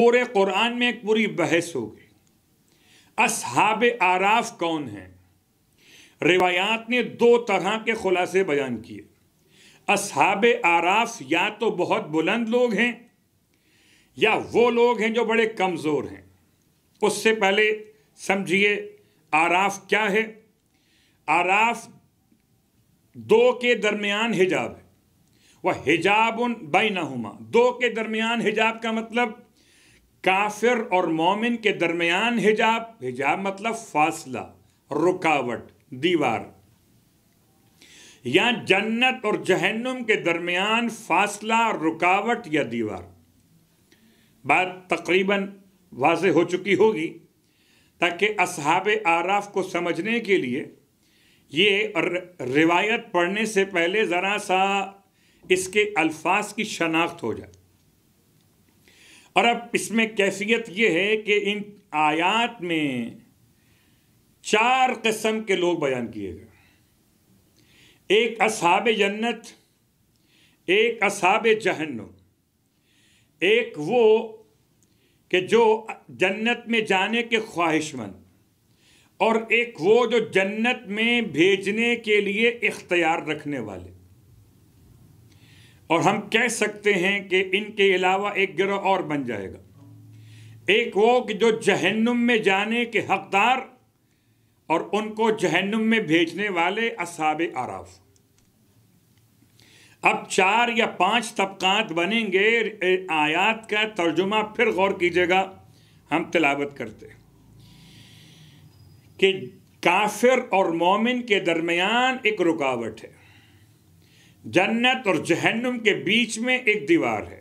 पूरे कुरान में एक पूरी बहस हो गई असहाब आराफ कौन है रिवायात ने दो तरह के खुलासे बयान किए असहाब आराफ या तो बहुत बुलंद लोग हैं या वो लोग हैं जो बड़े कमज़ोर हैं उससे पहले समझिए आराफ क्या है आराफ दो के दरमियान हिजाब है वह हिजाब उन नहुमा दो के दरमियान हिजाब का मतलब काफिर और मोमिन के दरमियान हिजाब हिजाब मतलब फासला रुकावट दीवार या जन्नत और जहन्नुम के दरमियान फासला रुकावट या दीवार बात तकरीबन वाज हो चुकी होगी ताकि असहाब आराफ को समझने के लिए ये रिवायत पढ़ने से पहले ज़रा सा इसके अल्फाज की शनाख्त हो जाए और अब इसमें कैफियत ये है कि इन आयात में चार कस्म के लोग बयान किए गए एक असहाब जन्नत एक असहाब जहन्नम एक वो कि जो जन्नत में जाने के ख्वाहिशमंद और एक वो जो जन्नत में भेजने के लिए इख्तियार रखने वाले और हम कह सकते हैं कि इनके अलावा एक गिरोह और बन जाएगा एक वो कि जो जहन्नुम में जाने के हकदार और उनको जहन्नुम में भेजने वाले असाब आराफ अब चार या पांच तबकात बनेंगे आयात का तर्जुमा फिर गौर कीजिएगा हम तिलावत करते कि काफिर और मोमिन के दरमियान एक रुकावट है जन्नत और जहन्नुम के बीच में एक दीवार है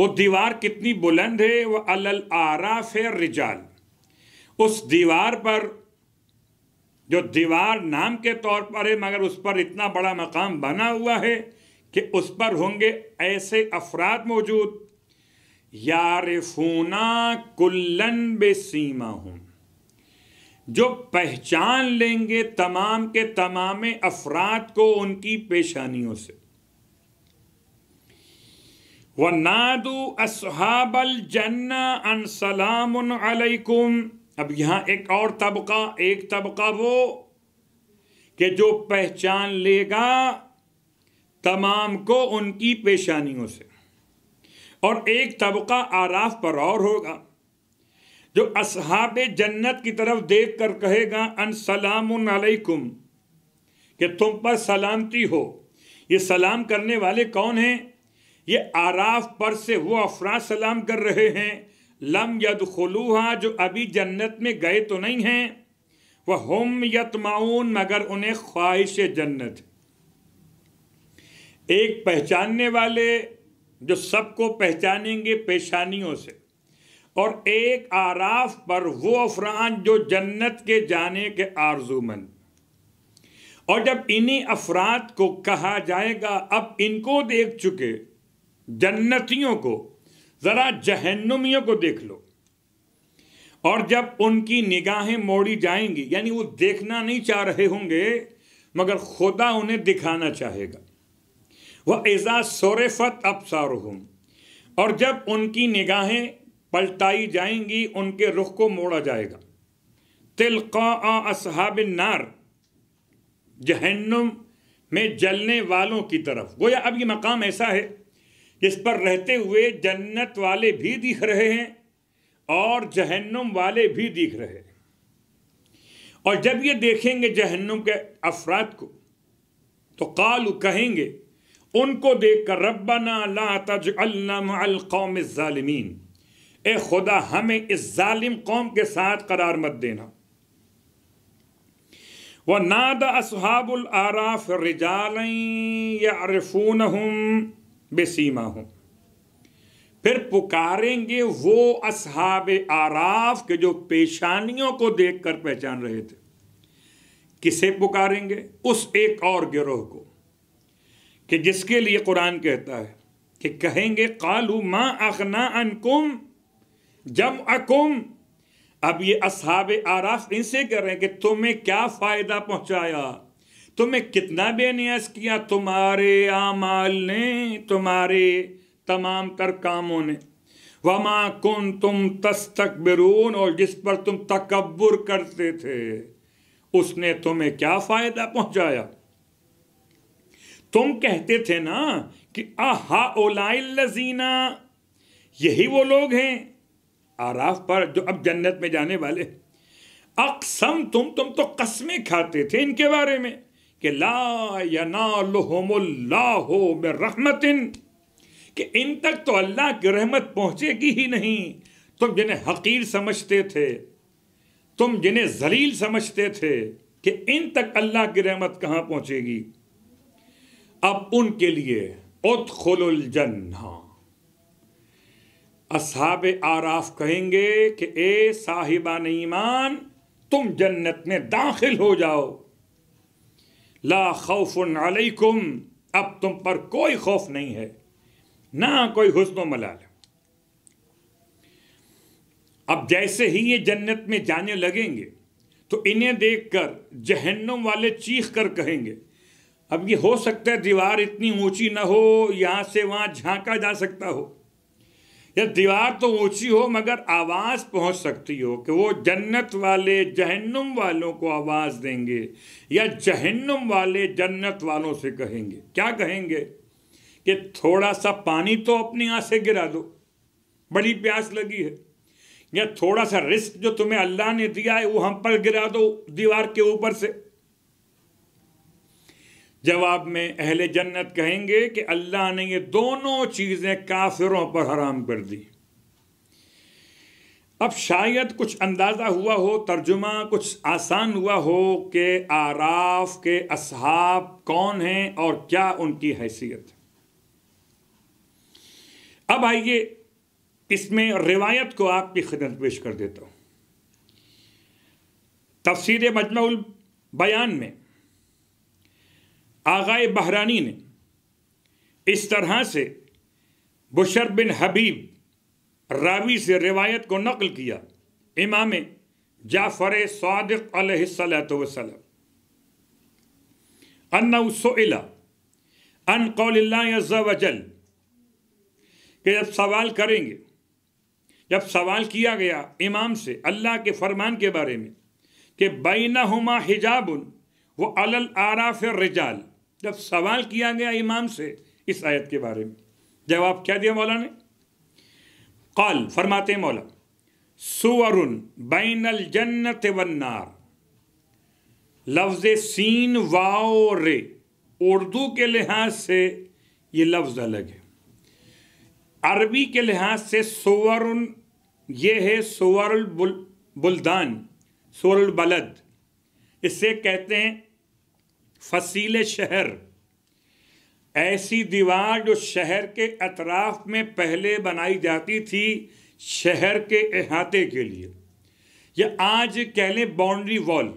वो दीवार कितनी बुलंद है वह अल आराफ है रिजाल उस दीवार पर जो दीवार नाम के तौर पर है मगर उस पर इतना बड़ा मकाम बना हुआ है कि उस पर होंगे ऐसे अफराद मौजूद फूना कुल्लन बेसीमा हूँ जो पहचान लेंगे तमाम के तमाम अफराद को उनकी पेशानियों से व नादू असहाबल जन्ना अन सलाम अलैकुम अब यहाँ एक और तबका एक तबका वो कि जो पहचान लेगा तमाम को उनकी पेशानियों से और एक तबका आराफ पर और होगा जो असहाब जन्नत की तरफ देख कर कहेगा अन सलामकुम कि तुम पर सलामती हो ये सलाम करने वाले कौन हैं ये आराफ पर से वो अफराज सलाम कर रहे हैं लम यद खलूहा जो अभी जन्नत में गए तो नहीं हैं वह हम यतमाउन मगर उन्हें ख्वाहिश जन्नत एक पहचानने वाले जो सबको पहचानेंगे पेशानियों से और एक आराफ पर वो अफरान जो जन्नत के जाने के आरजूमंद और जब इन्हीं अफराद को कहा जाएगा अब इनको देख चुके जन्नतियों को ज़रा जहन्नुमियों को देख लो और जब उनकी निगाहें मोड़ी जाएंगी यानी वो देखना नहीं चाह रहे होंगे मगर खुदा उन्हें दिखाना चाहेगा वह एजा सोरफत अब और जब उनकी निगाहें पलटाई जाएंगी उनके रुख को मोड़ा जाएगा तिलका असहाब नार जहन्नुम में जलने वालों की तरफ गोया अब ये मकाम ऐसा है जिस पर रहते हुए जन्नत वाले भी दिख रहे हैं और जहन्नुम वाले भी दिख रहे हैं और जब ये देखेंगे जहन्नुम के अफराद को तो कालू कहेंगे उनको देखकर रब्बना ला तज अल्लाम अलकौम ालमीन ए खुदा हमें इस जालिम कौम के साथ करार मत देना व नाद असहाबुल आराफ रिजाल अरफून हूँ बेसीमा हूं फिर पुकारेंगे वो असहाब आराफ के जो पेशानियों को देखकर पहचान रहे थे किसे पुकारेंगे उस एक और गिरोह को कि जिसके लिए कुरान कहता है कि कहेंगे कालू मा अखना अनकुम जम अकुम अब ये असहाब आराफ इनसे कर रहे हैं कि तुम्हें क्या फ़ायदा पहुंचाया तुम्हें कितना बेनियास किया तुम्हारे आमाल ने तुम्हारे तमाम तर कामों ने वमा कुन तुम तस तक बिरून और जिस पर तुम तकबर करते थे उसने तुम्हें क्या फ़ायदा पहुंचाया तुम कहते थे ना कि आहा ओलाइल लजीना यही वो लोग हैं आराफ पर जो अब जन्नत में जाने वाले अक्सम तुम तुम तो कस्में खाते थे इनके बारे में कि ला यनालुहुमुल्लाहु बिरहमतिन कि इन तक तो अल्लाह की रहमत पहुंचेगी ही नहीं तुम जिन्हें हकीर समझते थे तुम जिन्हें जलील समझते थे कि इन तक अल्लाह की रहमत कहां पहुंचेगी अब उनके लिए उत जन्ना असहाब आराफ कहेंगे कि ए साहिबान ईमान तुम जन्नत में दाखिल हो जाओ ला खौफ अलैकुम अब तुम पर कोई खौफ नहीं है ना कोई हुस्न मलाल अब जैसे ही ये जन्नत में जाने लगेंगे तो इन्हें देखकर जहन्नुम वाले चीख कर कहेंगे अब ये हो सकता है दीवार इतनी ऊंची ना हो यहां से वहां झांका जा सकता हो या दीवार तो ऊंची हो मगर आवाज़ पहुंच सकती हो कि वो जन्नत वाले जहन्नुम वालों को आवाज़ देंगे या जहन्नुम वाले जन्नत वालों से कहेंगे क्या कहेंगे कि थोड़ा सा पानी तो अपनी आँख से गिरा दो बड़ी प्यास लगी है या थोड़ा सा रिस्क जो तुम्हें अल्लाह ने दिया है वो हम पर गिरा दो दीवार के ऊपर से जवाब में अहल जन्नत कहेंगे कि अल्लाह ने ये दोनों चीज़ें काफिरों पर हराम कर दी अब शायद कुछ अंदाज़ा हुआ हो तर्जुमा कुछ आसान हुआ हो कि आराफ के असहाब कौन हैं और क्या उनकी हैसियत है अब आइए इसमें रिवायत को आपकी खिदमत पेश कर देता हूँ तफसीर मजमा बयान में आगाए बहरानी ने इस तरह से बुशर बिन हबीब रावी से रिवायत को नकल किया इमाम जाफ़र सदक वसलम कौल कि जब सवाल करेंगे जब सवाल किया गया इमाम से अल्लाह के फरमान के बारे में कि बैना हुमा हिजाबन वो आरा आराफ रिजाल जब सवाल किया गया इमाम से इस आयत के बारे में जवाब क्या दिया मौला ने कॉल फरमाते मौला सुअरुन बैनल जन्नत वन्नार लफ्ज़ सीन वाओ रे उर्दू के लिहाज से ये लफ्ज़ अलग है अरबी के लिहाज से सोवरुन ये है सोवरुल बुल, बुल्दान सोरल बलद इसे कहते हैं फसील शहर ऐसी दीवार जो शहर के अतराफ में पहले बनाई जाती थी शहर के अहाते के लिए या आज कह लें बाउंड्री वॉल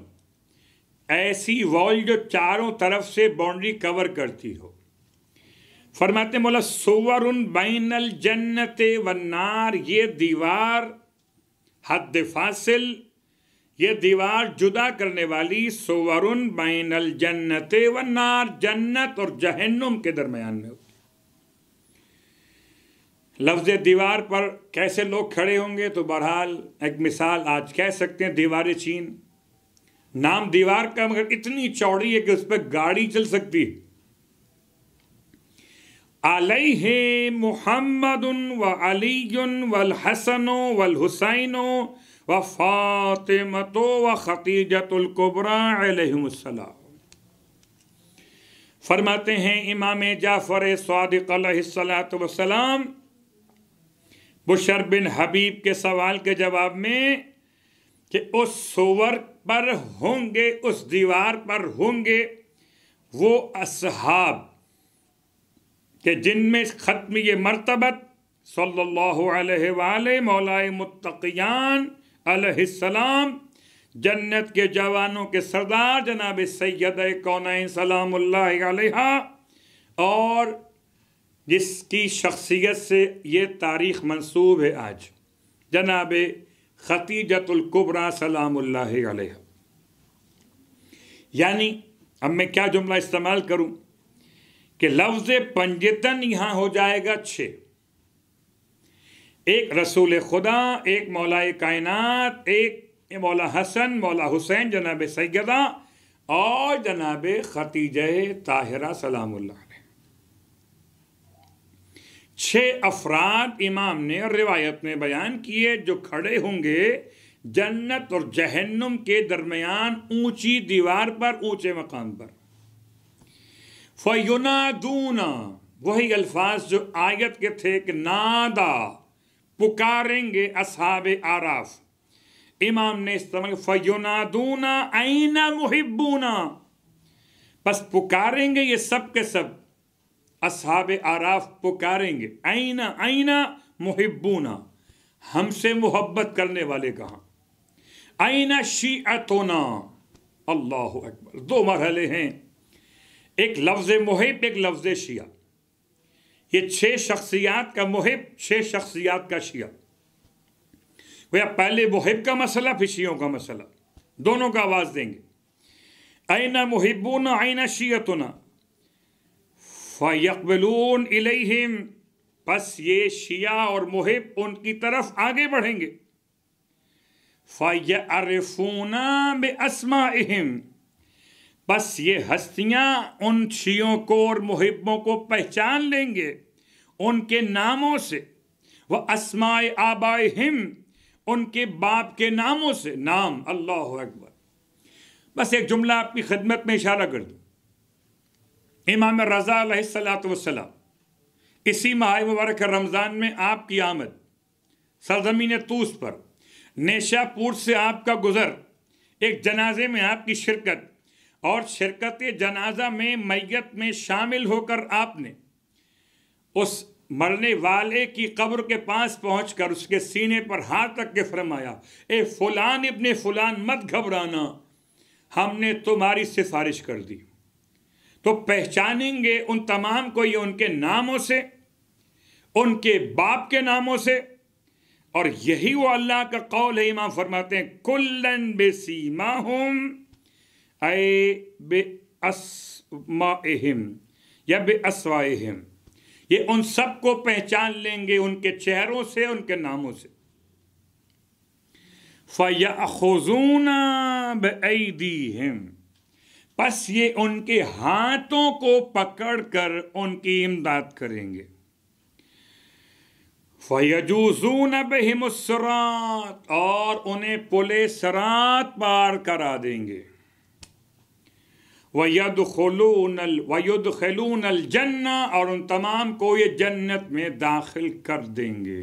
ऐसी वॉल जो चारों तरफ से बाउंड्री कवर करती हो फरमाते मोला सोवर उन बैनल जन्नत वन्नार ये दीवार हद फासिल ये दीवार जुदा करने वाली सोवरुन बैनल जन्नत व जन्नत और जहन्नुम के दरमियान में होती लफ्ज दीवार पर कैसे लोग खड़े होंगे तो बहरहाल एक मिसाल आज कह सकते हैं दीवार चीन नाम दीवार का मगर इतनी चौड़ी है कि उस पर गाड़ी चल सकती है अलई है मुहम्मद व अली वल हसन वल हुसैनो व फ़ातिमतो व ख़तीजतुल्कुब्रासम फरमाते हैं इमाम जाफ़र सलाम बुशर बिन हबीब के सवाल के जवाब में कि उस सोवर पर होंगे उस दीवार पर होंगे वो असहाब के जिनमें ख़त्म ये मरतबत सल्लल्लाहु अलैहि वाले मौलाए मुत्तकियान अलैहिस्सलाम जन्नत के जवानों के सरदार जनाब सैद कौन सलाम और जिसकी शख्सियत से ये तारीख़ मंसूब है आज जनाब ख़तीजतुल्कुबरा सलाम यानी अब मैं क्या जुमला इस्तेमाल करूं कि लफ्ज़ पंजतन यहाँ हो जाएगा छः एक रसूल खुदा एक मौलाए कायनात एक मौला हसन मौला हुसैन जनाब सैदा और जनाब खतीज ताहिरा सलाम छः अफराद इमाम ने और रिवायत में बयान किए जो खड़े होंगे जन्नत और जहन्नुम के दरमियान ऊंची दीवार पर ऊंचे मकाम पर फयुना दूना वही अल्फाज जो आयत के थे कि नादा पुकारेंगे असहाब आराफ इमाम ने फयुनादूना आईना मुहिबूना बस पुकारेंगे ये सब के सब असहाब आराफ पुकारेंगे आईना आईना मुहिबूना हमसे मोहब्बत करने वाले कहाँ आईना अतोना अल्लाह अकबर दो मरहले हैं एक लफ्ज़ मुहिब एक लफ्ज़ शिया ये छह शख्सियात का मुहिब छह शख्सियात का शिया भैया पहले मुहिब का मसला फिर शियों का मसला दोनों का आवाज़ देंगे आइना मुहिबून आइना ना फ़यकबलून इलेहिम बस ये शिया और मुहिब उनकी तरफ आगे बढ़ेंगे फ़यरफूना बे असमा बस ये हस्तियां उन शियों को और मुहिबों को पहचान लेंगे उनके नामों से व असमाय आबाए हिम उनके बाप के नामों से नाम अल्लाह अकबर बस एक जुमला आपकी खदमत में इशारा कर दूँ इमाम रज़ा सलाम इसी माह मुबारक रमज़ान में आपकी आमद सरजमीन तूस पर नेशापुर से आपका गुज़र एक जनाजे में आपकी शिरकत और शिरकत जनाजा में मैत में शामिल होकर आपने उस मरने वाले की कब्र के पास पहुँच कर उसके सीने पर हाथ रख के फरमाया ए फुलान इबन फुलान मत घबराना हमने तुम्हारी सिफारिश कर दी तो पहचानेंगे उन तमाम को ये उनके नामों से उनके बाप के नामों से और यही वो अल्लाह का कौल है इमाम फरमाते हैं कुल्लन बेसीमा हम ऐ बे अस्माहिम या बे अस्वाहिम ये उन सबको पहचान लेंगे उनके चेहरों से उनके नामों से फ़याखूना बईदीहिम बस ये उनके हाथों को पकड़कर उनकी इमदाद करेंगे फ़यजूजून बहिमसरात और उन्हें पुल सरात पार करा देंगे वयद वयुद खलून जन्ना और उन तमाम को ये जन्नत में दाखिल कर देंगे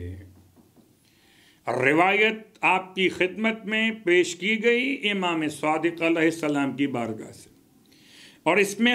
रिवायत आपकी खिदमत में पेश की गई इमाम सदक सलाम की बारगाह से और इसमें